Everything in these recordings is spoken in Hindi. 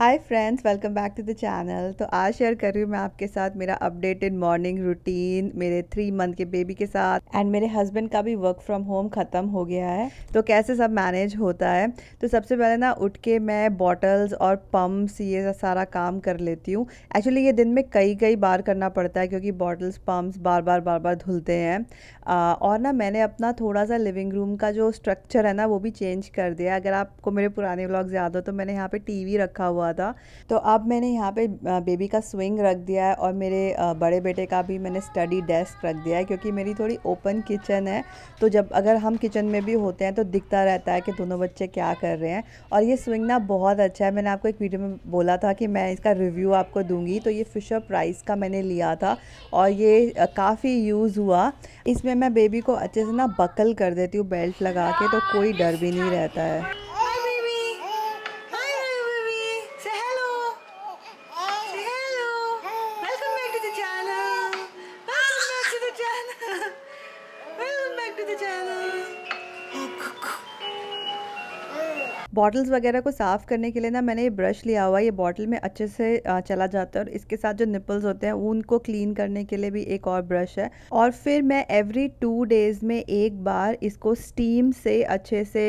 hi friends welcome back to the channel तो आज शेयर कर रही हूँ मैं आपके साथ मेरा अपडेटेड मॉर्निंग रूटीन मेरे थ्री मंथ के बेबी के साथ एंड मेरे हस्बैंड का भी वर्क फ्रॉम होम ख़त्म हो गया है तो कैसे सब मैनेज होता है तो सबसे पहले ना उठ के मैं बॉटल्स और पम्प्स ये सारा काम कर लेती हूँ एक्चुअली ये दिन में कई कई बार करना पड़ता है क्योंकि बॉटल्स पम्प्स बार बार बार बार धुलते हैं आ, और ना मैंने अपना थोड़ा सा लिविंग रूम का जो स्ट्रक्चर है ना वो भी चेंज कर दिया अगर आपको मेरे पुराने ब्लॉग्स याद हो तो मैंने यहाँ पर टी रखा हुआ हुआ था तो अब मैंने यहाँ पे बेबी का स्विंग रख दिया है और मेरे बड़े बेटे का भी मैंने स्टडी डेस्क रख दिया है क्योंकि मेरी थोड़ी ओपन किचन है तो जब अगर हम किचन में भी होते हैं तो दिखता रहता है कि दोनों बच्चे क्या कर रहे हैं और ये स्विंग ना बहुत अच्छा है मैंने आपको एक वीडियो में बोला था कि मैं इसका रिव्यू आपको दूंगी तो ये फिशर प्राइस का मैंने लिया था और ये काफ़ी यूज़ हुआ इसमें मैं बेबी को अच्छे से ना बकल कर देती हूँ बेल्ट लगा के तो कोई डर भी नहीं रहता है बॉटल्स वगैरह को साफ़ करने के लिए ना मैंने ये ब्रश लिया हुआ ये बॉटल में अच्छे से चला जाता है और इसके साथ जो निपल्स होते हैं उनको क्लीन करने के लिए भी एक और ब्रश है और फिर मैं एवरी टू डेज़ में एक बार इसको स्टीम से अच्छे से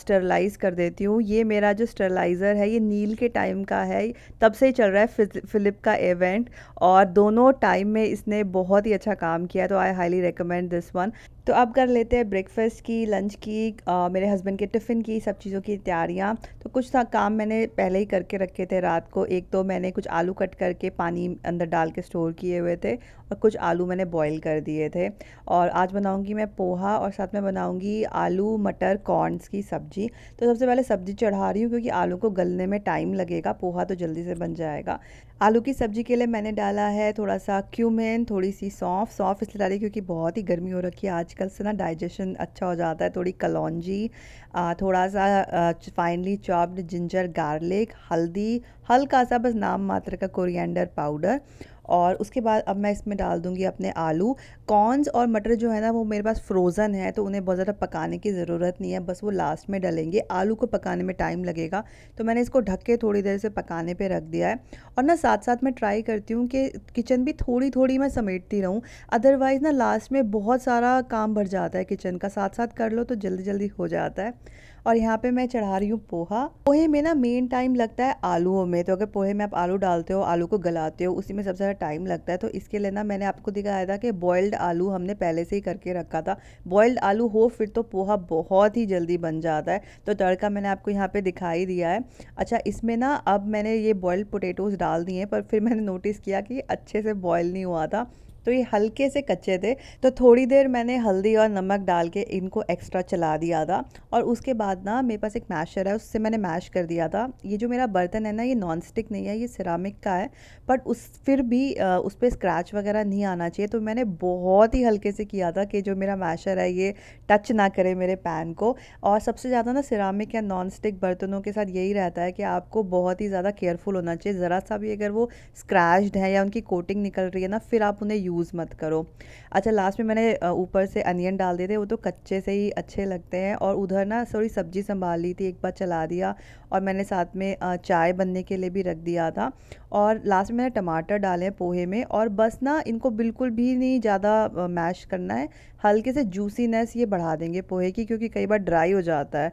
स्टरलाइज कर देती हूँ ये मेरा जो स्टरलाइज़र है ये नील के टाइम का है तब से ही चल रहा है फिलिप का इवेंट और दोनों टाइम में इसने बहुत ही अच्छा काम किया तो I highly recommend this one तो अब कर लेते हैं ब्रेकफास्ट की लंच की आ, मेरे हस्बैंड के टिफ़िन की सब चीज़ों की तैयारियाँ तो कुछ सा काम मैंने पहले ही करके रखे थे रात को एक तो मैंने कुछ आलू कट करके पानी अंदर डाल के स्टोर किए हुए थे और कुछ आलू मैंने बॉईल कर दिए थे और आज बनाऊँगी मैं पोहा और साथ में बनाऊँगी आलू मटर कॉर्नस की सब्ज़ी तो सबसे पहले सब्ज़ी चढ़ा रही हूँ क्योंकि आलू को गलने में टाइम लगेगा पोहा तो जल्दी से बन जाएगा आलू की सब्ज़ी के लिए मैंने डाला है थोड़ा सा क्यूमिन थोड़ी सी सौंफ सौंफ इसलिए डाली क्योंकि बहुत ही गर्मी हो रखी है आज आजकल से ना डाइजेशन अच्छा हो जाता है थोड़ी कलौजी थोड़ा सा फाइनली चॉप्ड जिंजर गार्लिक हल्दी हल्का सा बस नाम मात्र का कोरिएंडर पाउडर और उसके बाद अब मैं इसमें डाल दूंगी अपने आलू कॉर्नस और मटर जो है ना वो मेरे पास फ्रोज़न है तो उन्हें बहुत ज़्यादा पकाने की ज़रूरत नहीं है बस वो लास्ट में डलेंगे आलू को पकाने में टाइम लगेगा तो मैंने इसको ढक के थोड़ी देर से पकाने पर रख दिया है और ना साथ साथ मैं ट्राई करती हूँ कि किचन भी थोड़ी थोड़ी मैं समेटती रहूँ अदरवाइज़ ना लास्ट में बहुत सारा काम भर जाता है किचन का साथ साथ कर लो तो जल्दी जल्दी हो जाता है और यहाँ पे मैं चढ़ा रही हूँ पोहा पोहे में ना मेन टाइम लगता है आलूओं में तो अगर पोहे में आप आलू डालते हो आलू को गलाते हो उसी में सबसे ज़्यादा टाइम लगता है तो इसके लिए ना मैंने आपको दिखाया था कि बॉयल्ड आलू हमने पहले से ही करके रखा था बॉयल्ड आलू हो फिर तो पोहा बहुत ही जल्दी बन जाता है तो तड़का मैंने आपको यहाँ दिखा दिखाई दिया है अच्छा इसमें ना अब मैंने ये बॉयल्ड पोटेटोज़ डाल दिए हैं पर फिर मैंने नोटिस किया कि अच्छे से बॉयल नहीं हुआ था तो ये हल्के से कच्चे थे तो थोड़ी देर मैंने हल्दी और नमक डाल के इनको एक्स्ट्रा चला दिया था और उसके बाद ना मेरे पास एक मैशर है उससे मैंने मैश कर दिया था ये जो मेरा बर्तन है ना ये नॉन स्टिक नहीं है ये सिरामिक का है बट उस फिर भी आ, उस पर स्क्रैच वगैरह नहीं आना चाहिए तो मैंने बहुत ही हल्के से किया था कि जो मेरा मैशर है ये टच ना करे मेरे पैन को और सबसे ज़्यादा ना सिरामिक या नॉन स्टिक बर्तनों के साथ यही रहता है कि आपको बहुत ही ज़्यादा केयरफुल होना चाहिए ज़रा सा भी अगर वो स्क्रैच्ड है या उनकी कोटिंग निकल रही है ना फिर आप उन्हें यूज़ मत करो अच्छा लास्ट में मैंने ऊपर से अनियन डाल दिए थे वो तो कच्चे से ही अच्छे लगते हैं और उधर ना थोड़ी सब्ज़ी संभाल ली थी एक बार चला दिया और मैंने साथ में चाय बनने के लिए भी रख दिया था और लास्ट में मैंने टमाटर डाले पोहे में और बस ना इनको बिल्कुल भी नहीं ज़्यादा मैश करना है हल्के से जूसीनेस ये बढ़ा देंगे पोहे की क्योंकि कई बार ड्राई हो जाता है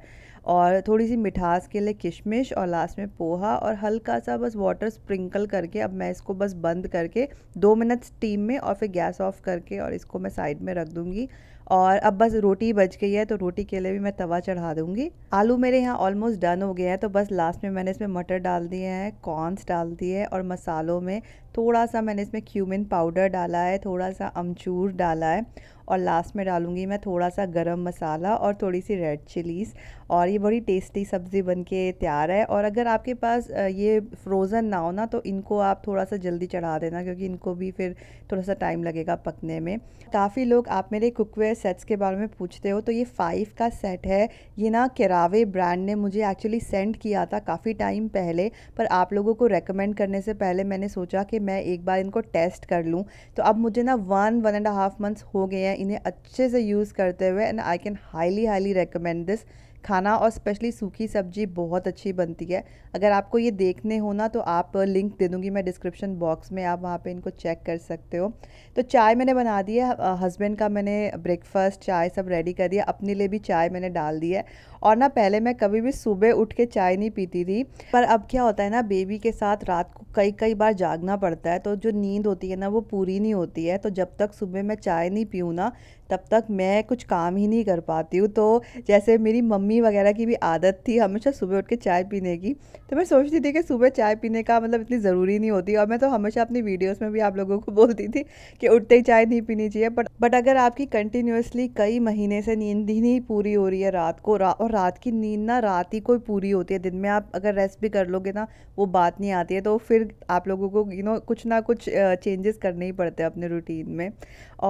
और थोड़ी सी मिठास के लिए किशमिश और लास्ट में पोहा और हल्का सा बस वाटर स्प्रिंकल करके अब मैं इसको बस बंद करके दो मिनट स्टीम में और फिर गैस ऑफ करके और इसको मैं साइड में रख दूँगी और अब बस रोटी बच गई है तो रोटी के लिए भी मैं तवा चढ़ा दूँगी आलू मेरे यहाँ ऑलमोस्ट डन हो गया है तो बस लास्ट में मैंने इसमें मटर डाल दिए हैं कॉर्नस डाल दिए हैं और मसालों में थोड़ा सा मैंने इसमें क्यूमिन पाउडर डाला है थोड़ा सा अमचूर डाला है और लास्ट में डालूँगी मैं थोड़ा सा गरम मसाला और थोड़ी सी रेड चिलीज़ और ये बड़ी टेस्टी सब्ज़ी बन के तैयार है और अगर आपके पास ये फ्रोज़न ना हो ना तो इनको आप थोड़ा सा जल्दी चढ़ा देना क्योंकि इनको भी फिर थोड़ा सा टाइम लगेगा पकने में काफ़ी लोग आप मेरे कुकवेयर सेट्स के बारे में पूछते हो तो ये फ़ाइव का सेट है ये ना केरावे ब्रांड ने मुझे एक्चुअली सेंड किया था काफ़ी टाइम पहले पर आप लोगों को रेकमेंड करने से पहले मैंने सोचा कि मैं एक बार इनको टेस्ट कर लूँ तो अब मुझे ना one one and half months हो गए हैं इन्हें अच्छे से यूज़ करते हुए and I can highly highly recommend this खाना और स्पेशली सूखी सब्जी बहुत अच्छी बनती है अगर आपको ये देखने हो ना तो आप लिंक दे दूँगी मैं डिस्क्रिप्शन बॉक्स में आप वहाँ पे इनको चेक कर सकते हो तो चाय मैंने बना दी है हस्बैंड का मैंने ब्रेकफास्ट चाय सब रेडी कर दिया अपने लिए भी चाय मैंने डाल दी है और ना पहले मैं कभी भी सुबह उठ के चाय नहीं पीती थी पर अब क्या होता है ना बेबी के साथ रात को कई कई बार जागना पड़ता है तो जो नींद होती है ना वो पूरी नहीं होती है तो जब तक सुबह मैं चाय नहीं पीऊँ ना तब तक मैं कुछ काम ही नहीं कर पाती हूँ तो जैसे मेरी मम्मी वगैरह की भी आदत थी हमेशा सुबह उठ के चाय पीने की तो मैं सोचती थी कि सुबह चाय पीने का मतलब इतनी ज़रूरी नहीं होती और मैं तो हमेशा अपनी वीडियोस में भी आप लोगों को बोलती थी कि उठते ही चाय नहीं पीनी चाहिए बट बट अगर आपकी कंटिन्यूसली कई महीने से नींद ही नहीं पूरी हो रही है रात को रा, और रात की नींद ना रात ही कोई पूरी होती है दिन में आप अगर रेस्ट भी कर लोगे ना वो बात नहीं आती है तो फिर आप लोगों को यू नो कुछ ना कुछ चेंजेस करने ही पड़ते हैं अपने रूटीन में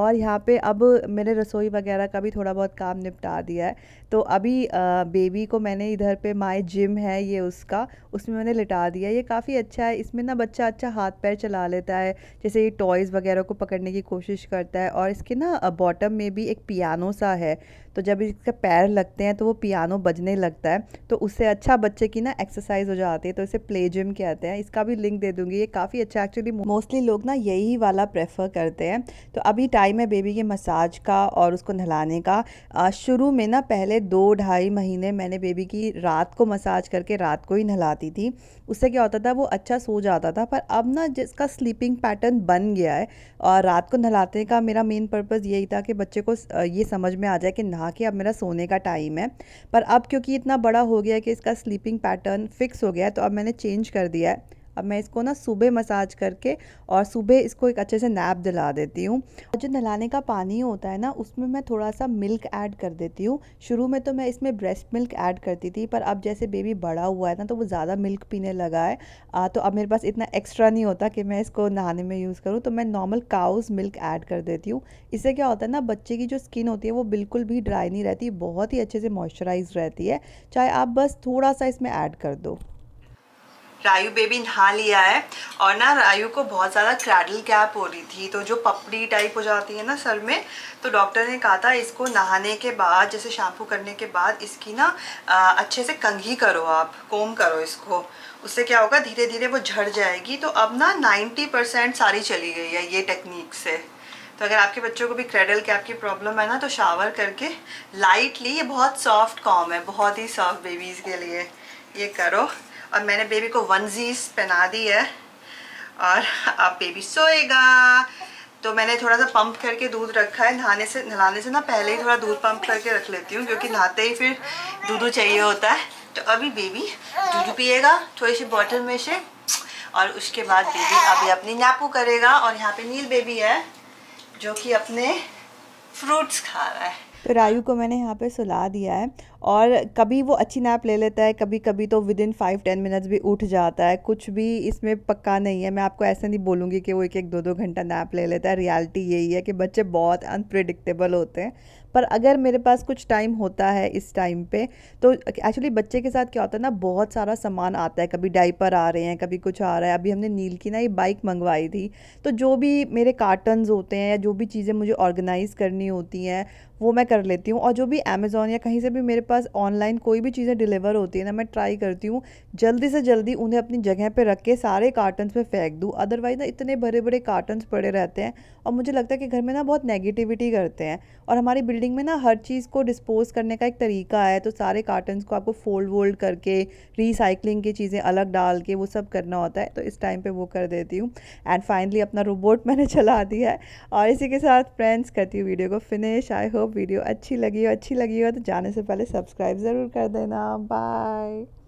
और यहाँ पर अब मेरे मैंने रसोई वगैरह का भी थोड़ा बहुत काम निपटा दिया है तो अभी आ, बेबी को मैंने इधर पे माय जिम है ये उसका उसमें मैंने लिटा दिया ये काफ़ी अच्छा है इसमें ना बच्चा अच्छा हाथ पैर चला लेता है जैसे ये टॉयज़ वगैरह को पकड़ने की कोशिश करता है और इसके ना बॉटम में भी एक पियानो सा है तो जब इसके पैर लगते हैं तो वो पियानो बजने लगता है तो उससे अच्छा बच्चे की ना एक्सरसाइज हो जाती है तो इसे प्ले जिम कहते हैं इसका भी लिंक दे दूँगी ये काफ़ी अच्छा एक्चुअली मोस्टली लोग ना यही वाला प्रेफर करते हैं तो अभी टाइम है बेबी के मसाज का और उसको नहलाने का शुरू में ना पहले दो ढाई महीने मैंने बेबी की रात को मसाज करके रात को ही नहलाती थी उससे क्या होता था वो अच्छा सो जाता था पर अब ना जिसका स्लीपिंग पैटर्न बन गया है और रात को नहलाते का मेरा मेन पर्पज़ यही था कि बच्चे को ये समझ में आ जाए कि नहा रहा कि अब मेरा सोने का टाइम है पर अब क्योंकि इतना बड़ा हो गया है कि इसका स्लीपिंग पैटर्न फिक्स हो गया है तो अब मैंने चेंज कर दिया है अब मैं इसको ना सुबह मसाज करके और सुबह इसको एक अच्छे से नैप दिला देती हूँ जो नहलाने का पानी होता है ना उसमें मैं थोड़ा सा मिल्क ऐड कर देती हूँ शुरू में तो मैं इसमें ब्रेस्ट मिल्क ऐड करती थी पर अब जैसे बेबी बड़ा हुआ है ना तो वो ज़्यादा मिल्क पीने लगा है आ, तो अब मेरे पास इतना एक्स्ट्रा नहीं होता कि मैं इसको नहाने में यूज़ करूँ तो मैं नॉर्मल काउज़ मिल्क ऐड कर देती हूँ इससे क्या होता है ना बच्चे की जो स्किन होती है वो बिल्कुल भी ड्राई नहीं रहती बहुत ही अच्छे से मॉइस्चराइज रहती है चाहे आप बस थोड़ा सा इसमें ऐड कर दो रायु बेबी नहा लिया है और ना रायु को बहुत ज़्यादा क्रैडल कैप हो रही थी तो जो पपड़ी टाइप हो जाती है ना सर में तो डॉक्टर ने कहा था इसको नहाने के बाद जैसे शैम्पू करने के बाद इसकी ना अच्छे से कंघी करो आप कोम करो इसको उससे क्या होगा धीरे धीरे वो झड़ जाएगी तो अब ना नाइन्टी परसेंट सारी चली गई है ये टेक्निक से तो अगर आपके बच्चों को भी क्रेडल कैप की प्रॉब्लम है ना तो शावर करके लाइटली ये बहुत सॉफ्ट कॉम है बहुत ही सॉफ्ट बेबीज़ के लिए ये करो और मैंने बेबी को वनजीज पहना दी है और अब बेबी सोएगा तो मैंने थोड़ा सा पंप करके दूध रखा है नहाने से नहाने से ना पहले ही थोड़ा दूध पंप करके रख लेती हूँ क्योंकि नहाते ही फिर दूध चाहिए होता है तो अभी बेबी दूध पिएगा थोड़ी सी बॉटल में से और उसके बाद बेबी अभी अपनी नापू करेगा और यहाँ पे नील बेबी है जो कि अपने फ्रूट्स खा रहा है तो रायू को मैंने यहाँ पे सुला दिया है और कभी वो अच्छी नैप ले लेता है कभी कभी तो within five ten minutes भी उठ जाता है कुछ भी इसमें पक्का नहीं है मैं आपको ऐसे नहीं बोलूँगी कि वो एक एक दो दो घंटा नैप ले लेता है रियलिटी यही है कि बच्चे बहुत अनप्रिडिक्टेबल होते हैं पर अगर मेरे पास कुछ टाइम होता है इस टाइम पे तो एक्चुअली बच्चे के साथ क्या होता है ना बहुत सारा सामान आता है कभी डाइपर आ रहे हैं कभी कुछ आ रहा है अभी हमने नील की ना ये बाइक मंगवाई थी तो जो भी मेरे कार्टन्स होते हैं या जो भी चीज़ें मुझे ऑर्गेनाइज़ करनी होती हैं वो मैं कर लेती हूँ और जो भी अमेज़ोन या कहीं से भी मेरे पास ऑनलाइन कोई भी चीज़ें डिलीवर होती है ना मैं ट्राई करती हूँ जल्दी से जल्दी उन्हें अपनी जगह पे रख के सारे कार्टन्स में फेंक दूँ अदरवाइज़ ना इतने बड़े बड़े कार्टन्स पड़े रहते हैं और मुझे लगता है कि घर में ना बहुत नेगेटिविटी करते हैं और हमारी बिल्डिंग में ना हर चीज़ को डिस्पोज करने का एक तरीका है तो सारे कार्टन्स को आपको फोल्ड वोल्ड करके रिसाइकलिंग की चीज़ें अलग डाल के वो सब करना होता है तो इस टाइम पर वो कर देती हूँ एंड फाइनली अपना रोबोट मैंने चला दिया है और इसी के साथ फ्रेंड्स करती हूँ वीडियो को फिनिश आई होप वीडियो अच्छी लगी हो अच्छी लगी हो तो जाने से पहले सब सब्सक्राइब ज़रूर कर देना बाय